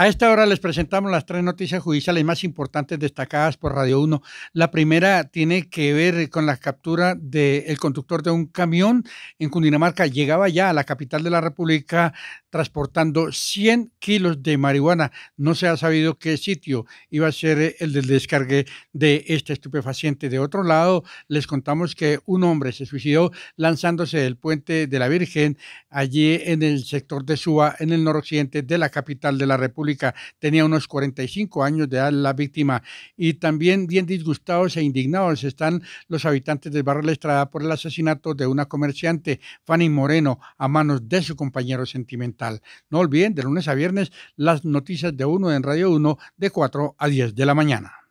A esta hora les presentamos las tres noticias judiciales más importantes destacadas por Radio 1. La primera tiene que ver con la captura del conductor de un camión en Cundinamarca. Llegaba ya a la capital de la República transportando 100 kilos de marihuana. No se ha sabido qué sitio iba a ser el del descargue de este estupefaciente. De otro lado, les contamos que un hombre se suicidó lanzándose del puente de la Virgen allí en el sector de Suba, en el noroccidente de la capital de la República. Tenía unos 45 años de edad la víctima. Y también bien disgustados e indignados están los habitantes del barrio La Estrada por el asesinato de una comerciante, Fanny Moreno, a manos de su compañero sentimental. No olviden, de lunes a viernes, las noticias de uno en Radio 1 de 4 a 10 de la mañana.